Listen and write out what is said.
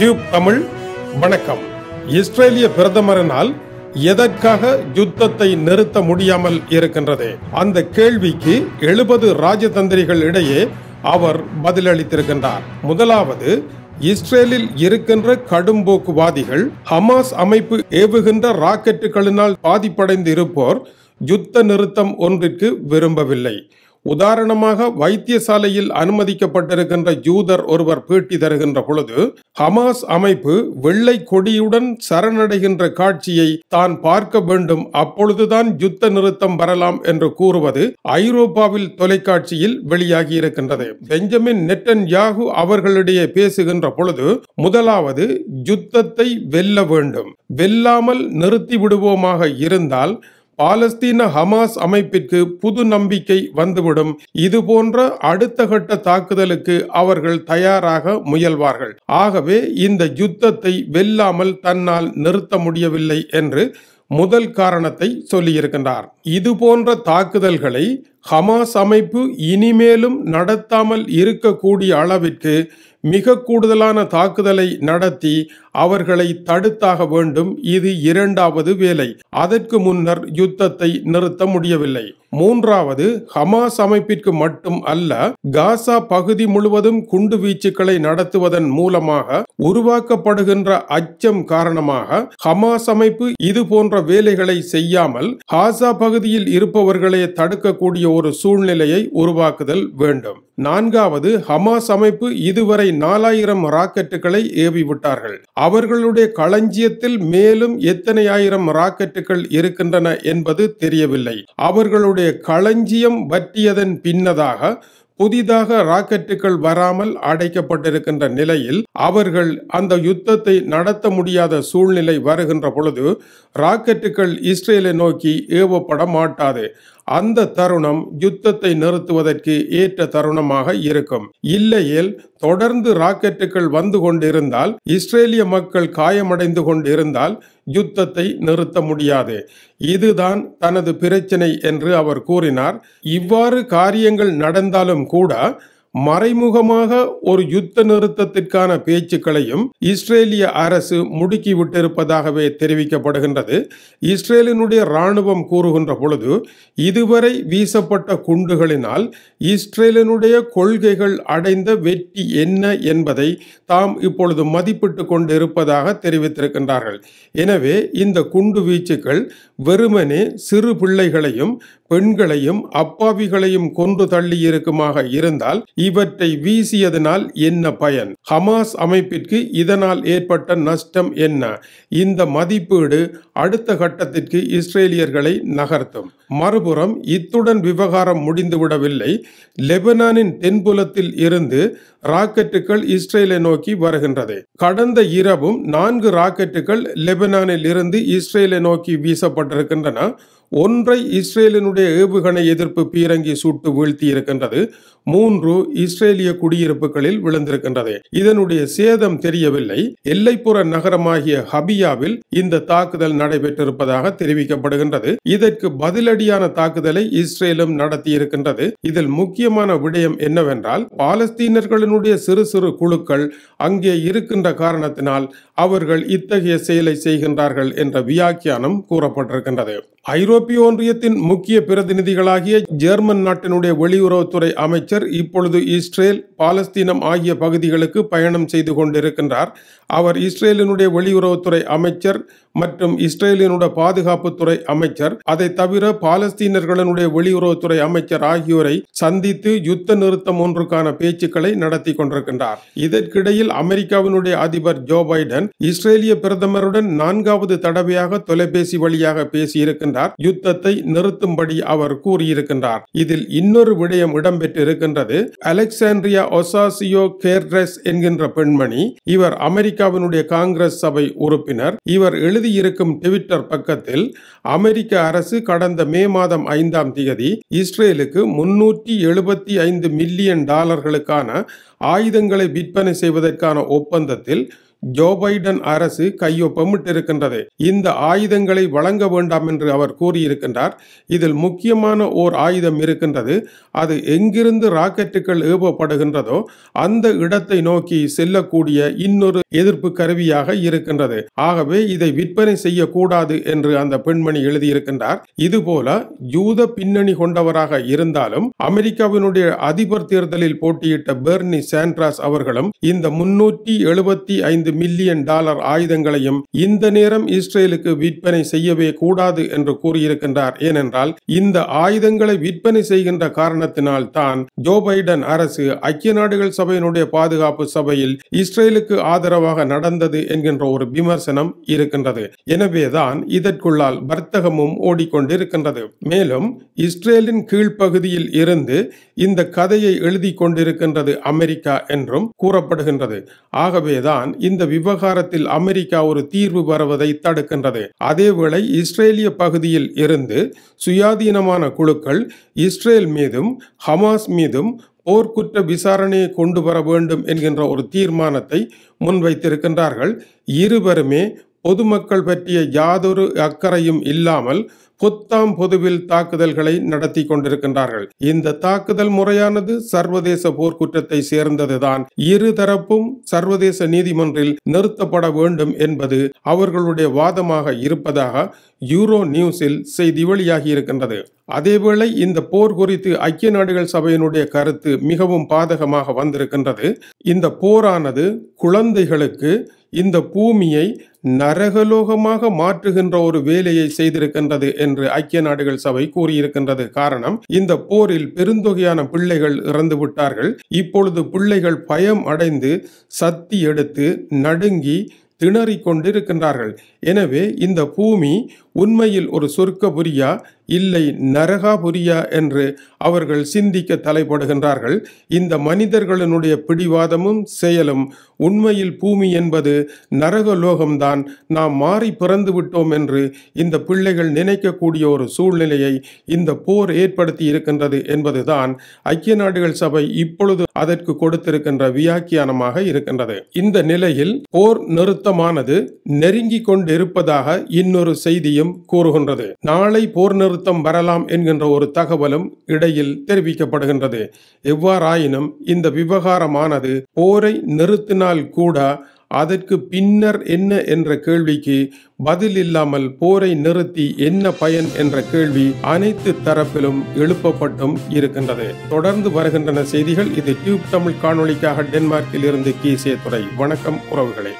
tube Tamil வணக்கம் இஸ்ரேலிய பிரதமரினால் எதற்காக யுத்தத்தை நிறுத்த முடியாமல் இருக்கின்றது அந்த கேள்விக்கு எழுபது ராஜதந்திரிகள் இடையே அவர் பதிலளித்திருக்கின்றார் முதலாவது இஸ்ரேலில் இருக்கின்ற கடும்போக்குவாதிகள் ஹமாஸ் அமைப்பு ஏவுகின்ற ராக்கெட்டுகளினால் பாதிப்படைந்து இருப்போர் யுத்த நிறுத்தம் ஒன்றிற்கு விரும்பவில்லை உதாரணமாக வைத்தியசாலையில் அனுமதிக்கப்பட்டிருக்கின்ற ஜூதர் ஒருவர் பீட்டி தருகின்ற பொழுது ஹமாஸ் அமைப்பு வெள்ளை கொடியுடன் சரணடைகின்ற காட்சியை தான் பார்க்க வேண்டும் அப்பொழுதுதான் யுத்த நிறுத்தம் வரலாம் என்று கூறுவது ஐரோப்பாவில் தொலைக்காட்சியில் வெளியாகி இருக்கின்றது பெஞ்சமின் நெட்டன் யாகு அவர்களிடையே பேசுகின்ற பொழுது முதலாவது யுத்தத்தை வெல்ல வேண்டும் வெல்லாமல் நிறுத்தி விடுவோமாக இருந்தால் பாலஸ்தீன ஹமாஸ் அமைப்பிற்கு புது நம்பிக்கை வந்துவிடும் இது போன்ற அடுத்த கட்ட தாக்குதலுக்கு அவர்கள் தயாராக முயல்வார்கள் ஆகவே இந்த யுத்தத்தை வெல்லாமல் தன்னால் நிறுத்த முடியவில்லை என்று முதல் காரணத்தை சொல்லியிருக்கின்றார் இது போன்ற தாக்குதல்களை ஹமாஸ் அமைப்பு இனிமேலும் நடத்தாமல் இருக்கக்கூடிய அளவிற்கு மிக கூடுதலான தாக்குதலை நடத்தி அவர்களை தடுத்தாக வேண்டும் இது இரண்டாவது வேலை அதற்கு முன்னர் யுத்தத்தை நிறுத்த முடியவில்லை மூன்றாவது ஹமாஸ் அமைப்பிற்கு மட்டும் அல்ல காசா பகுதி முழுவதும் குண்டு வீச்சுக்களை நடத்துவதன் மூலமாக உருவாக்கப்படுகின்ற அச்சம் காரணமாக ஹமாஸ் அமைப்பு இது போன்ற வேலைகளை செய்யாமல் காசா பகுதி பகுதியில் இருப்பவர்களே தடுக்கக்கூடிய ஒரு சூழ்நிலையை உருவாக்குதல் வேண்டும் நான்காவது ஹமாஸ் அமைப்பு இதுவரை நாலாயிரம் ராக்கெட்டுகளை ஏவிவிட்டார்கள் அவர்களுடைய களஞ்சியத்தில் மேலும் எத்தனை ஆயிரம் ராக்கெட்டுகள் இருக்கின்றன என்பது தெரியவில்லை அவர்களுடைய களஞ்சியம் வற்றியதன் பின்னதாக புதிதாக ராக்கெட்டுகள் வராமல் அடைக்கப்பட்டிருக்கின்ற நிலையில் அவர்கள் அந்த யுத்தத்தை நடத்த முடியாத சூழ்நிலை வருகின்ற பொழுது ராக்கெட்டுகள் இஸ்ரேலை நோக்கி ஏவப்பட மாட்டாது அந்த தருணம் யுத்தத்தை நிறுத்துவதற்கு ஏற்ற தருணமாக இருக்கும் இல்லையேல் தொடர்ந்து ராக்கெட்டுகள் வந்து கொண்டிருந்தால் இஸ்ரேலிய மக்கள் காயமடைந்து கொண்டிருந்தால் யுத்தத்தை நிறுத்த முடியாது இதுதான் தனது பிரச்சனை என்று அவர் கூறினார் இவ்வாறு காரியங்கள் நடந்தாலும் கூட மறைமுகமாக ஒரு யுத்த நிறுத்தத்திற்கான பேச்சுக்களையும் இஸ்ரேலிய அரசு முடுக்கிவிட்டிருப்பதாகவே தெரிவிக்கப்படுகின்றது இஸ்ரேலினுடைய இராணுவம் கூறுகின்ற பொழுது இதுவரை வீசப்பட்ட குண்டுகளினால் இஸ்ரேலினுடைய கொள்கைகள் அடைந்த வெற்றி என்ன என்பதை தாம் இப்பொழுது மதிப்பிட்டு கொண்டிருப்பதாக தெரிவித்திருக்கின்றார்கள் எனவே இந்த குண்டு வீச்சுக்கள் வெறுமனே சிறு பிள்ளைகளையும் பெண்களையும் அப்பாவிகளையும் கொன்று தள்ளியிருக்குமாக இருந்தால் இவற்றை வீசியதனால் என்ன பயன் ஹமாஸ் அமைப்பிற்கு இதனால் ஏற்பட்ட நஷ்டம் என்ன இந்த மதிப்பீடு அடுத்த கட்டத்திற்கு இஸ்ரேலியர்களை நகர்த்தும் மறுபுறம் இத்துடன் விவகாரம் முடிந்துவிடவில்லை லெபனானின் தென்புலத்தில் இருந்து ராக்கெட்டுகள் இஸ்ரேலை நோக்கி வருகின்றது கடந்த இரவும் நான்கு ராக்கெட்டுகள் லெபனானில் இருந்து இஸ்ரேலை நோக்கி வீசப்பட்டிருக்கின்றன ஒன்றை இஸ்ரேலினுடைய ஏவுகணை எதிர்ப்பு பீரங்கி சுட்டு வீழ்த்தி இருக்கின்றது மூன்று இஸ்ரேலிய குடியிருப்புகளில் விழுந்திருக்கின்றது இதனுடைய சேதம் தெரியவில்லை எல்லைப்புற நகரமாகிய ஹபியாவில் இந்த தாக்குதல் நடைபெற்றிருப்பதாக தெரிவிக்கப்படுகின்றது இதற்கு பதிலடியான தாக்குதலை இஸ்ரேலும் நடத்தியிருக்கின்றது இதில் முக்கியமான விடயம் என்னவென்றால் பாலஸ்தீனர்களினுடைய சிறு சிறு குழுக்கள் அங்கே இருக்கின்ற காரணத்தினால் அவர்கள் இத்தகைய செயலை செய்கின்றார்கள் என்ற வியாக்கியானம் கூறப்பட்டிருக்கின்றது ஐரோப்பிய ஒன்றியத்தின் முக்கிய பிரதிநிதிகளாகிய ஜெர்மன் நாட்டினுடைய வெளியுறவுத்துறை அமைச்சர் இப்பொழுது இஸ்ரேல் பாலஸ்தீனம் ஆகிய பகுதிகளுக்கு பயணம் செய்து கொண்டிருக்கின்றார் அவர் இஸ்ரேலினுடைய வெளியுறவுத்துறை அமைச்சர் மற்றும் இஸ்ரேலினுடைய பாதுகாப்புத்துறை அமைச்சர் அதை தவிர பாலஸ்தீனர்களினுடைய வெளியுறவுத்துறை அமைச்சர் ஆகியோரை சந்தித்து யுத்த நிறுத்தம் ஒன்றுக்கான பேச்சுக்களை நடத்தி கொண்டிருக்கின்றார் இதற்கிடையில் அமெரிக்காவினுடைய அதிபர் ஜோ பைடன் இஸ்ரேலிய பிரதமருடன் நான்காவது தடவையாக தொலைபேசி வழியாக பேசியிருக்கின்றார் யுத்தத்தை நிறுத்தும்படி அவர் கூறியிருக்கின்றார் இதில் இன்னொரு விடயம் இடம்பெற்றிருக்கின்றது அலெக்சாண்ட்ரியா ஒசாசியோ கேர்ட்ரஸ் என்கின்ற பெண்மணி இவர் அமெரிக்காவினுடைய காங்கிரஸ் சபை உறுப்பினர் இவர் எழுதியிருக்கும் ட்விட்டர் பக்கத்தில் அமெரிக்க அரசு கடந்த மே மாதம் ஐந்தாம் தேதி இஸ்ரேலுக்கு முன்னூற்றி எழுபத்தி ஐந்து மில்லியன் டாலர்களுக்கான ஆயுதங்களை விற்பனை செய்வதற்கான ஒப்பந்தத்தில் ஜோ பைடன் அரசு கையொப்பமிட்டிருக்கின்றது இந்த ஆயுதங்களை வழங்க வேண்டாம் என்று அவர் கூறியிருக்கின்றார் இதில் முக்கியமான ஓர் ஆயுதம் இருக்கின்றது அது எங்கிருந்து ராக்கெட்டுகள் ஏவப்படுகின்றதோ அந்த இடத்தை நோக்கி செல்லக்கூடிய இன்னொரு எதிர்ப்பு கருவியாக இருக்கின்றது ஆகவே இதை விற்பனை செய்யக்கூடாது என்று அந்த பெண்மணி எழுதியிருக்கின்றார் இதுபோல யூத பின்னணி கொண்டவராக இருந்தாலும் அமெரிக்காவினுடைய அதிபர் தேர்தலில் போட்டியிட்ட பெர்னி சாண்ட்ராஸ் அவர்களும் இந்த முன்னூற்றி எழுபத்தி ஐந்து ஐந்து மில்லியன் டாலர் ஆயுதங்களையும் இந்த நேரம் இஸ்ரேலுக்கு விற்பனை செய்யவே கூடாது என்று கூறியிருக்கின்றார் ஏனென்றால் இந்த ஆயுதங்களை விற்பனை செய்கின்ற காரணத்தினால் ஜோ பைடன் அரசு ஐக்கிய நாடுகள் சபையினுடைய பாதுகாப்பு சபையில் இஸ்ரேலுக்கு ஆதரவாக நடந்தது என்கின்ற ஒரு விமர்சனம் இருக்கின்றது எனவேதான் இதற்குள்ளால் வர்த்தகமும் ஓடிக்கொண்டிருக்கின்றது மேலும் இஸ்ரேலின் கீழ்ப்பகுதியில் இருந்து இந்த கதையை எழுதி கொண்டிருக்கின்றது அமெரிக்கா என்றும் கூறப்படுகின்றது ஆகவேதான் இந்த இந்த விவகாரத்தில் அமெரிக்கா ஒரு தீர்வு வருவதை தடுக்கின்றது அதேவேளை இஸ்ரேலிய பகுதியில் இருந்து சுயாதீனமான குழுக்கள் இஸ்ரேல் மீதும் ஹமாஸ் மீதும் போர்க்குற்ற விசாரணையை கொண்டு வர வேண்டும் என்கின்ற ஒரு தீர்மானத்தை முன்வைத்திருக்கின்றார்கள் இருவருமே பொதுமக்கள் பற்றிய யாதொரு அக்கறையும் இல்லாமல் புத்தாம் பொதுவில் தாக்குதல்களை நடத்தி கொண்டிருக்கின்றார்கள் இந்த தாக்குதல் முறையானது சர்வதேச போர்க்குற்றத்தை சேர்ந்ததுதான் இருதரப்பும் சர்வதேச நீதிமன்றில் நிறுத்தப்பட வேண்டும் என்பது அவர்களுடைய வாதமாக இருப்பதாக யூரோ நியூஸில் செய்தி வெளியாகி இருக்கின்றது அதேவேளை இந்த போர் குறித்து ஐக்கிய நாடுகள் சபையினுடைய கருத்து மிகவும் பாதகமாக வந்திருக்கின்றது இந்த போரானது குழந்தைகளுக்கு இந்த பூமியை நரகலோகமாக மாற்றுகின்ற ஒரு வேலையை செய்திருக்கின்றது என்று ஐக்கிய நாடுகள் சபை கூறியிருக்கின்றது காரணம் இந்த போரில் பெருந்தொகையான பிள்ளைகள் இறந்து விட்டார்கள் இப்பொழுது பிள்ளைகள் பயம் அடைந்து சக்தி எடுத்து நடுங்கி திணறிக் கொண்டிருக்கின்றார்கள் எனவே இந்த பூமி உண்மையில் ஒரு புரியா இல்லை நரகா புரியா என்று அவர்கள் சிந்திக்க தலைப்படுகின்றார்கள் இந்த மனிதர்களினுடைய பிடிவாதமும் செயலும் உண்மையில் பூமி என்பது நரக லோகம்தான் நாம் மாறி பிறந்து விட்டோம் என்று இந்த பிள்ளைகள் நினைக்கக்கூடிய ஒரு சூழ்நிலையை இந்த போர் ஏற்படுத்தி இருக்கின்றது என்பதுதான் ஐக்கிய நாடுகள் சபை இப்பொழுது அதற்கு கொடுத்திருக்கின்ற வியாக்கியானமாக இருக்கின்றது இந்த நிலையில் போர் நிறுத்தமானது நெருங்கி கொண்டிருப்பதாக இன்னொரு செய்தியும் செய்தியும் கூறுகின்றது நாளை போர் நிறுத்தம் வரலாம் என்கின்ற ஒரு தகவலும் இடையில் தெரிவிக்கப்படுகின்றது எவ்வாறாயினும் இந்த விவகாரமானது போரை நிறுத்தினால் கூட அதற்கு பின்னர் என்ன என்ற கேள்விக்கு பதில் இல்லாமல் போரை நிறுத்தி என்ன பயன் என்ற கேள்வி அனைத்து தரப்பிலும் எழுப்பப்பட்டும் இருக்கின்றது தொடர்ந்து வருகின்றன செய்திகள் இது டியூப் தமிழ் காணொலிக்காக டென்மார்க்கில் இருந்து கீசே துறை வணக்கம் உறவுகளே